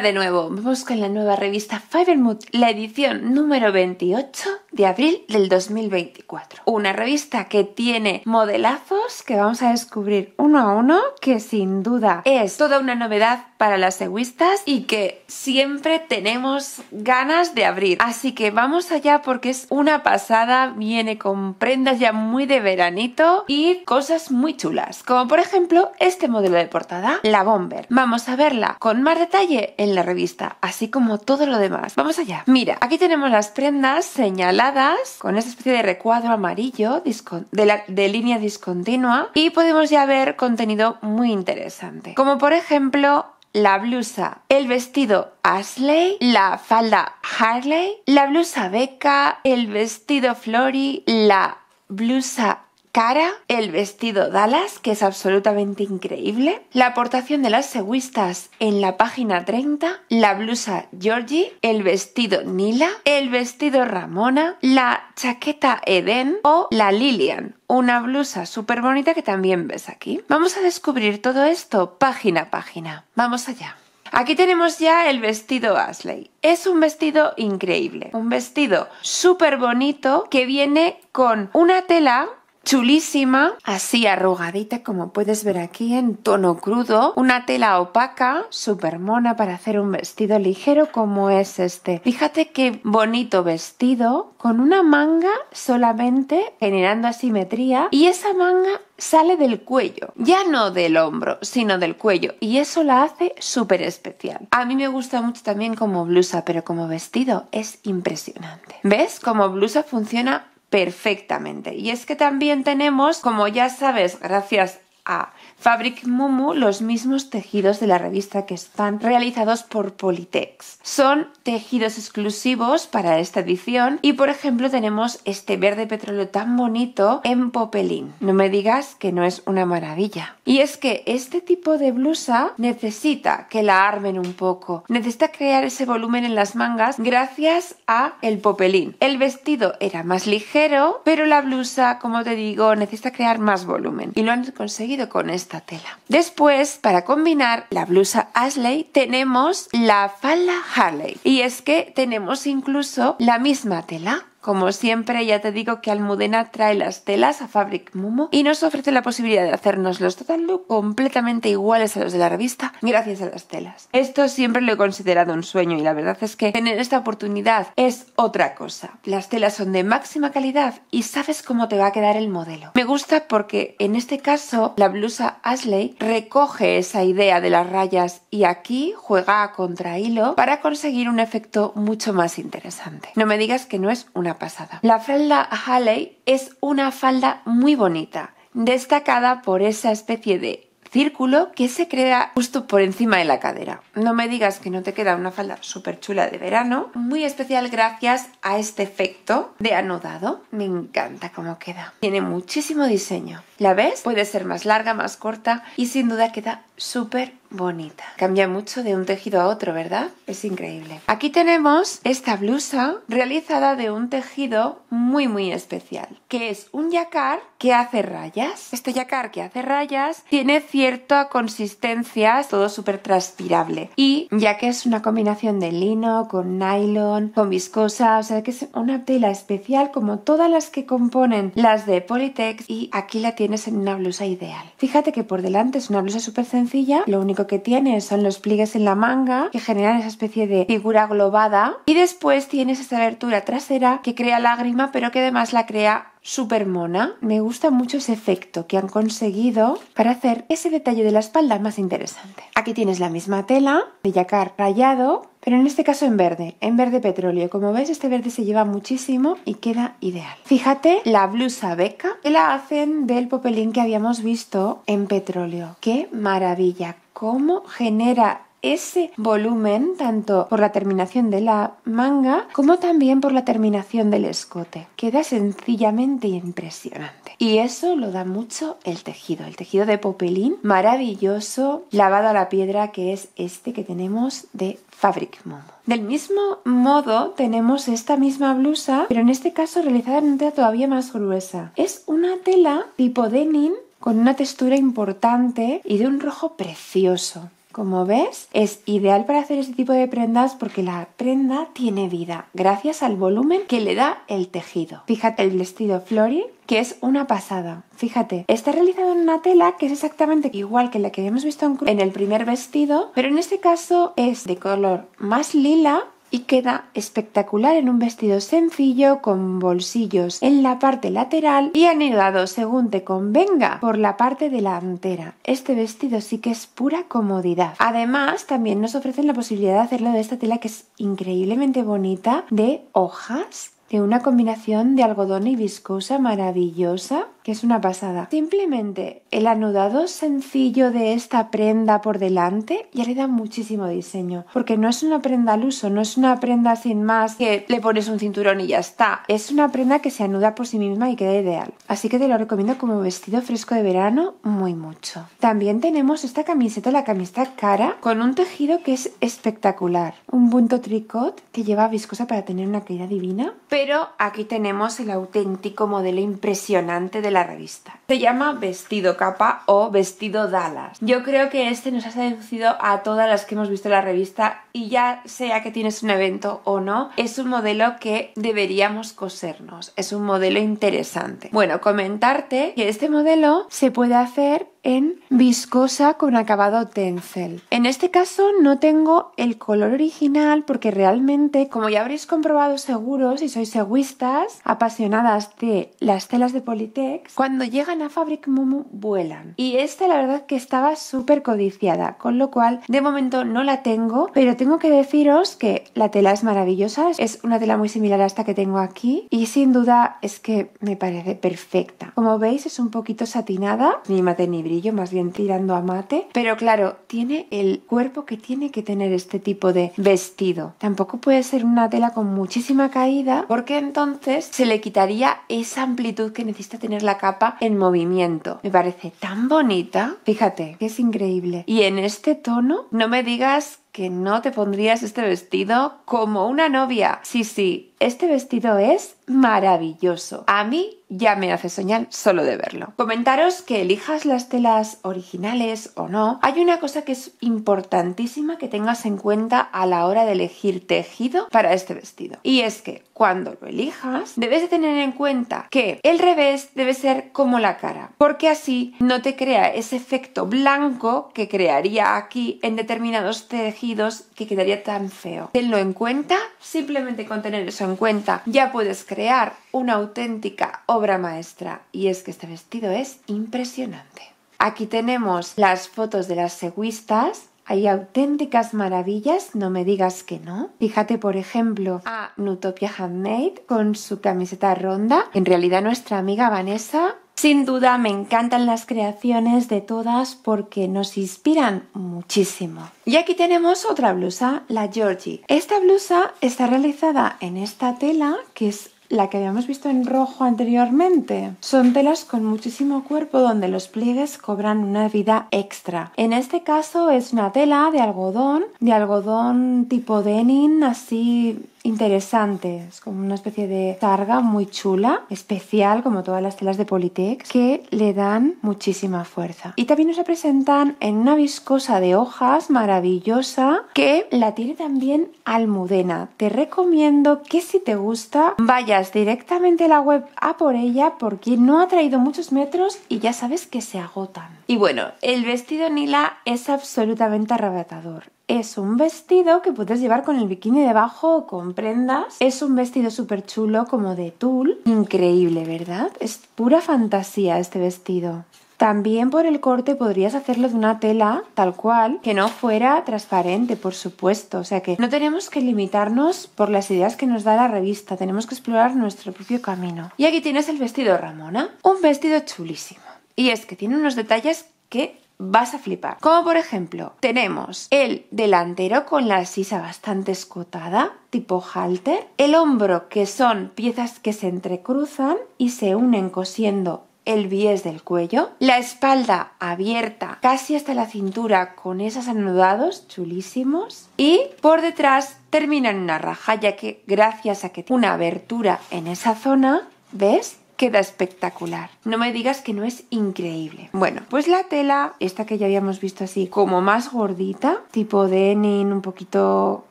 de nuevo, vamos con la nueva revista Mood, la edición número 28 de abril del 2024. Una revista que tiene modelazos que vamos a descubrir uno a uno, que sin duda es toda una novedad para las egoístas y que siempre tenemos ganas de abrir. Así que vamos allá porque es una pasada, viene con prendas ya muy de veranito y cosas muy chulas, como por ejemplo este modelo de portada, la Bomber. Vamos a verla con más detalle en la revista, así como todo lo demás. Vamos allá. Mira, aquí tenemos las prendas señaladas con esta especie de recuadro amarillo de, de línea discontinua y podemos ya ver contenido muy interesante. Como por ejemplo la blusa, el vestido Ashley, la falda Harley, la blusa beca el vestido Flory, la blusa cara, el vestido Dallas, que es absolutamente increíble, la aportación de las seguistas en la página 30, la blusa Georgie, el vestido Nila, el vestido Ramona, la chaqueta Eden o la Lillian, una blusa súper bonita que también ves aquí. Vamos a descubrir todo esto página a página. Vamos allá. Aquí tenemos ya el vestido Ashley. Es un vestido increíble, un vestido súper bonito que viene con una tela chulísima, así arrugadita como puedes ver aquí en tono crudo, una tela opaca, súper mona para hacer un vestido ligero como es este. Fíjate qué bonito vestido con una manga solamente generando asimetría y esa manga sale del cuello, ya no del hombro, sino del cuello, y eso la hace súper especial. A mí me gusta mucho también como blusa, pero como vestido es impresionante. ¿Ves cómo blusa funciona perfectamente. Y es que también tenemos, como ya sabes, gracias a Fabric Mumu los mismos tejidos de la revista que están realizados por Politex. Son tejidos exclusivos para esta edición y por ejemplo tenemos este verde petróleo tan bonito en popelín. No me digas que no es una maravilla. Y es que este tipo de blusa necesita que la armen un poco, necesita crear ese volumen en las mangas gracias a el popelín. El vestido era más ligero, pero la blusa, como te digo, necesita crear más volumen y lo han conseguido con esta tela. Después, para combinar la blusa Ashley, tenemos la falda Harley. Y es que tenemos incluso la misma tela como siempre, ya te digo que Almudena trae las telas a Fabric Mumo y nos ofrece la posibilidad de hacernos los total look completamente iguales a los de la revista gracias a las telas. Esto siempre lo he considerado un sueño y la verdad es que tener esta oportunidad es otra cosa. Las telas son de máxima calidad y sabes cómo te va a quedar el modelo. Me gusta porque en este caso la blusa Ashley recoge esa idea de las rayas y aquí juega a hilo para conseguir un efecto mucho más interesante. No me digas que no es una pasada. La falda Halley es una falda muy bonita, destacada por esa especie de círculo que se crea justo por encima de la cadera. No me digas que no te queda una falda súper chula de verano, muy especial gracias a este efecto de anudado. Me encanta cómo queda. Tiene muchísimo diseño. ¿La ves? Puede ser más larga, más corta y sin duda queda súper bonita. Cambia mucho de un tejido a otro, ¿verdad? Es increíble. Aquí tenemos esta blusa realizada de un tejido muy muy especial, que es un yacar que hace rayas. Este yacar que hace rayas tiene cierta consistencia, es todo súper transpirable. Y ya que es una combinación de lino con nylon, con viscosa, o sea que es una tela especial como todas las que componen las de Polytex y aquí la tienes en una blusa ideal. Fíjate que por delante es una blusa súper sencilla, lo único que tiene son los pliegues en la manga que generan esa especie de figura globada y después tienes esta abertura trasera que crea lágrima pero que además la crea súper mona. Me gusta mucho ese efecto que han conseguido para hacer ese detalle de la espalda más interesante. Aquí tienes la misma tela de yacar rayado, pero en este caso en verde, en verde petróleo. Como ves, este verde se lleva muchísimo y queda ideal. Fíjate la blusa beca que la hacen del popelín que habíamos visto en petróleo. ¡Qué maravilla! cómo genera ese volumen tanto por la terminación de la manga como también por la terminación del escote. Queda sencillamente impresionante. Y eso lo da mucho el tejido, el tejido de popelín maravilloso lavado a la piedra que es este que tenemos de Fabric Momo. Del mismo modo tenemos esta misma blusa, pero en este caso realizada en una tela todavía más gruesa. Es una tela tipo denim con una textura importante y de un rojo precioso. Como ves, es ideal para hacer este tipo de prendas porque la prenda tiene vida gracias al volumen que le da el tejido. Fíjate el vestido Flori, que es una pasada. Fíjate, está realizado en una tela que es exactamente igual que la que habíamos visto en el primer vestido, pero en este caso es de color más lila y queda espectacular en un vestido sencillo con bolsillos en la parte lateral y anidado, según te convenga por la parte delantera. Este vestido sí que es pura comodidad. Además, también nos ofrecen la posibilidad de hacerlo de esta tela que es increíblemente bonita de hojas de una combinación de algodón y viscosa maravillosa que es una pasada. Simplemente el anudado sencillo de esta prenda por delante ya le da muchísimo diseño, porque no es una prenda al uso, no es una prenda sin más que le pones un cinturón y ya está. Es una prenda que se anuda por sí misma y queda ideal. Así que te lo recomiendo como vestido fresco de verano muy mucho. También tenemos esta camiseta, la camiseta cara, con un tejido que es espectacular. Un punto tricot que lleva viscosa para tener una caída divina. Pero aquí tenemos el auténtico modelo impresionante del la revista. Se llama Vestido Capa o Vestido Dallas. Yo creo que este nos ha seducido a todas las que hemos visto la revista y ya sea que tienes un evento o no, es un modelo que deberíamos cosernos. Es un modelo interesante. Bueno, comentarte que este modelo se puede hacer en viscosa con acabado tencel. En este caso no tengo el color original porque realmente, como ya habréis comprobado seguros, si sois seguistas, apasionadas de las telas de Politex, cuando llegan a Fabric Mumu vuelan. Y esta la verdad que estaba súper codiciada, con lo cual de momento no la tengo, pero tengo que deciros que la tela es maravillosa, es una tela muy similar a esta que tengo aquí y sin duda es que me parece perfecta. Como veis es un poquito satinada, ni mate más bien tirando a mate. Pero claro, tiene el cuerpo que tiene que tener este tipo de vestido. Tampoco puede ser una tela con muchísima caída porque entonces se le quitaría esa amplitud que necesita tener la capa en movimiento. Me parece tan bonita. Fíjate, que es increíble. Y en este tono, no me digas que no te pondrías este vestido como una novia. Sí, sí, este vestido es maravilloso. A mí ya me hace soñar solo de verlo. Comentaros que elijas las telas originales o no. Hay una cosa que es importantísima que tengas en cuenta a la hora de elegir tejido para este vestido. Y es que cuando lo elijas debes de tener en cuenta que el revés debe ser como la cara. Porque así no te crea ese efecto blanco que crearía aquí en determinados tejidos que quedaría tan feo. Tenlo en cuenta simplemente con tener eso en cuenta, ya puedes crear una auténtica obra maestra. Y es que este vestido es impresionante. Aquí tenemos las fotos de las seguistas. Hay auténticas maravillas, no me digas que no. Fíjate, por ejemplo, a Nutopia Handmade con su camiseta ronda. En realidad, nuestra amiga Vanessa sin duda me encantan las creaciones de todas porque nos inspiran muchísimo. Y aquí tenemos otra blusa, la Georgie. Esta blusa está realizada en esta tela que es la que habíamos visto en rojo anteriormente. Son telas con muchísimo cuerpo donde los pliegues cobran una vida extra. En este caso es una tela de algodón, de algodón tipo denim, así interesantes como una especie de targa muy chula, especial, como todas las telas de Politex, que le dan muchísima fuerza. Y también nos presentan en una viscosa de hojas maravillosa que la tiene también Almudena. Te recomiendo que si te gusta, vayas directamente a la web a por ella porque no ha traído muchos metros y ya sabes que se agotan. Y bueno, el vestido Nila es absolutamente arrebatador es un vestido que puedes llevar con el bikini debajo o con prendas. Es un vestido súper chulo como de tul. Increíble, ¿verdad? Es pura fantasía este vestido. También por el corte podrías hacerlo de una tela tal cual, que no fuera transparente, por supuesto. O sea que no tenemos que limitarnos por las ideas que nos da la revista, tenemos que explorar nuestro propio camino. Y aquí tienes el vestido Ramona, un vestido chulísimo. Y es que tiene unos detalles que vas a flipar. Como por ejemplo, tenemos el delantero con la sisa bastante escotada, tipo halter, el hombro que son piezas que se entrecruzan y se unen cosiendo el bies del cuello, la espalda abierta casi hasta la cintura con esos anudados chulísimos y por detrás termina en una raja ya que gracias a que tiene una abertura en esa zona, ¿ves? queda espectacular. No me digas que no es increíble. Bueno, pues la tela, esta que ya habíamos visto así, como más gordita, tipo denim, un poquito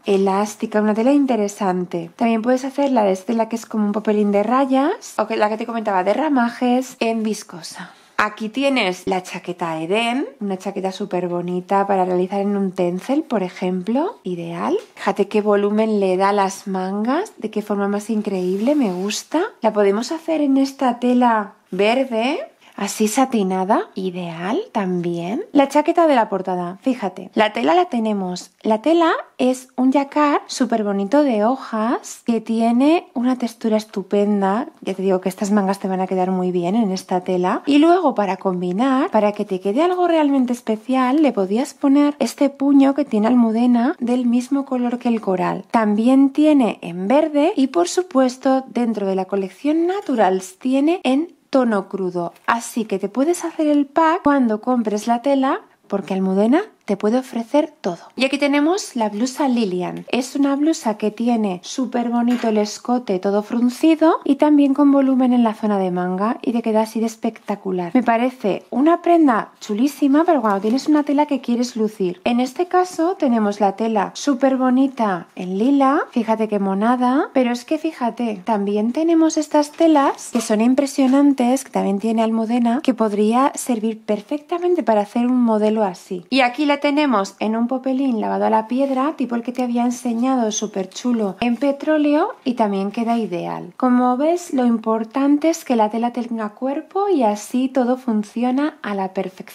elástica, una tela interesante. También puedes hacer la de tela que es como un papelín de rayas, o la que te comentaba de ramajes, en viscosa. Aquí tienes la chaqueta Eden, una chaqueta súper bonita para realizar en un tencel, por ejemplo, ideal. Fíjate qué volumen le da a las mangas, de qué forma más increíble, me gusta. La podemos hacer en esta tela verde así satinada, ideal también. La chaqueta de la portada, fíjate, la tela la tenemos. La tela es un jacquard súper bonito de hojas que tiene una textura estupenda. Ya te digo que estas mangas te van a quedar muy bien en esta tela. Y luego para combinar, para que te quede algo realmente especial, le podías poner este puño que tiene almudena del mismo color que el coral. También tiene en verde y por supuesto dentro de la colección Naturals tiene en tono crudo. Así que te puedes hacer el pack cuando compres la tela porque Almudena te puede ofrecer todo. Y aquí tenemos la blusa Lilian. Es una blusa que tiene súper bonito el escote todo fruncido y también con volumen en la zona de manga y te queda así de espectacular. Me parece una prenda chulísima, pero cuando tienes una tela que quieres lucir. En este caso tenemos la tela súper bonita en lila, fíjate qué monada, pero es que fíjate, también tenemos estas telas que son impresionantes, que también tiene Almudena, que podría servir perfectamente para hacer un modelo así. Y aquí la tenemos en un popelín lavado a la piedra, tipo el que te había enseñado, súper chulo, en petróleo y también queda ideal. Como ves, lo importante es que la tela tenga cuerpo y así todo funciona a la perfección.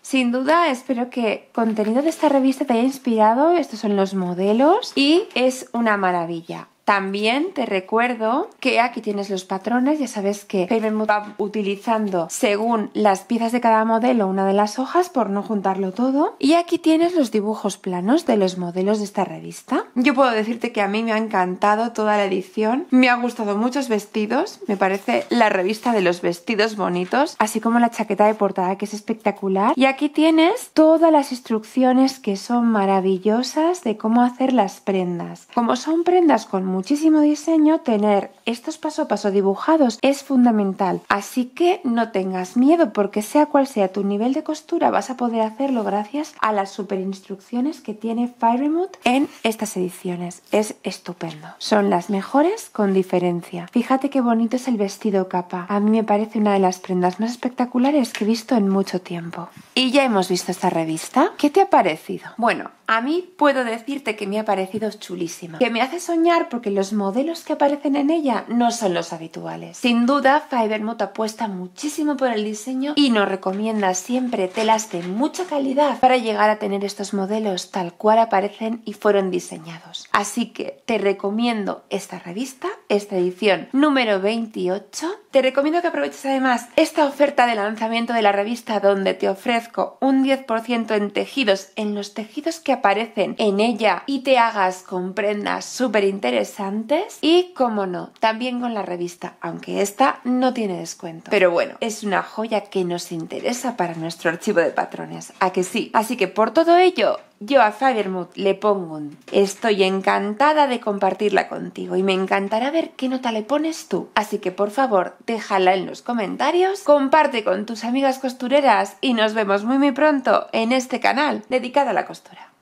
Sin duda, espero que contenido de esta revista te haya inspirado. Estos son los modelos y es una maravilla. También te recuerdo que aquí tienes los patrones, ya sabes que Mood va utilizando según las piezas de cada modelo una de las hojas por no juntarlo todo. Y aquí tienes los dibujos planos de los modelos de esta revista. Yo puedo decirte que a mí me ha encantado toda la edición, me ha gustado muchos vestidos, me parece la revista de los vestidos bonitos, así como la chaqueta de portada que es espectacular. Y aquí tienes todas las instrucciones que son maravillosas de cómo hacer las prendas. Como son prendas con mucho muchísimo diseño, tener estos paso a paso dibujados es fundamental. Así que no tengas miedo porque sea cual sea tu nivel de costura vas a poder hacerlo gracias a las super instrucciones que tiene FireMood en estas ediciones. Es estupendo. Son las mejores con diferencia. Fíjate qué bonito es el vestido capa. A mí me parece una de las prendas más espectaculares que he visto en mucho tiempo. Y ya hemos visto esta revista. ¿Qué te ha parecido? Bueno, a mí puedo decirte que me ha parecido chulísima, que me hace soñar porque los modelos que aparecen en ella no son los habituales. Sin duda, Fibermut apuesta muchísimo por el diseño y nos recomienda siempre telas de mucha calidad para llegar a tener estos modelos tal cual aparecen y fueron diseñados. Así que te recomiendo esta revista, esta edición número 28. Te recomiendo que aproveches además esta oferta de lanzamiento de la revista donde te ofrezco un 10% en tejidos, en los tejidos que aparecen en ella y te hagas con prendas súper interesantes y, como no, también con la revista, aunque esta no tiene descuento. Pero bueno, es una joya que nos interesa para nuestro archivo de patrones, ¿a que sí? Así que por todo ello, yo a Mood le pongo un estoy encantada de compartirla contigo y me encantará ver qué nota le pones tú. Así que por favor, déjala en los comentarios, comparte con tus amigas costureras y nos vemos muy muy pronto en este canal dedicado a la costura.